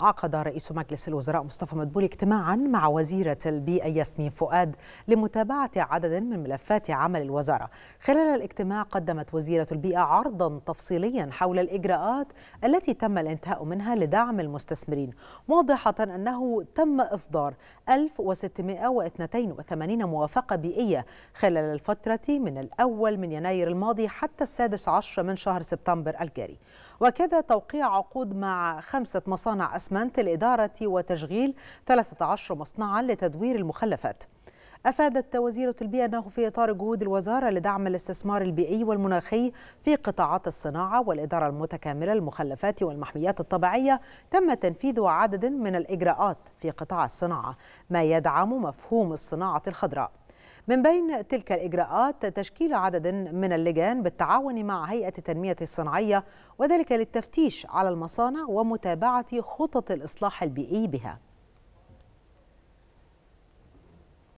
عقد رئيس مجلس الوزراء مصطفى مدبول اجتماعا مع وزيرة البيئة ياسمين فؤاد لمتابعة عدد من ملفات عمل الوزارة خلال الاجتماع قدمت وزيرة البيئة عرضا تفصيليا حول الإجراءات التي تم الانتهاء منها لدعم المستثمرين واضحة أنه تم إصدار 1682 موافقة بيئية خلال الفترة من الأول من يناير الماضي حتى السادس عشر من شهر سبتمبر الجاري وكذا توقيع عقود مع خمسة مصانع أسمنت لإدارة وتشغيل 13 مصنعا لتدوير المخلفات أفادت وزيرة البيئة أنه في إطار جهود الوزارة لدعم الاستثمار البيئي والمناخي في قطاعات الصناعة والإدارة المتكاملة للمخلفات والمحميات الطبيعية تم تنفيذ عدد من الإجراءات في قطاع الصناعة ما يدعم مفهوم الصناعة الخضراء من بين تلك الإجراءات تشكيل عدد من اللجان بالتعاون مع هيئة التنمية الصناعية وذلك للتفتيش على المصانع ومتابعة خطط الإصلاح البيئي بها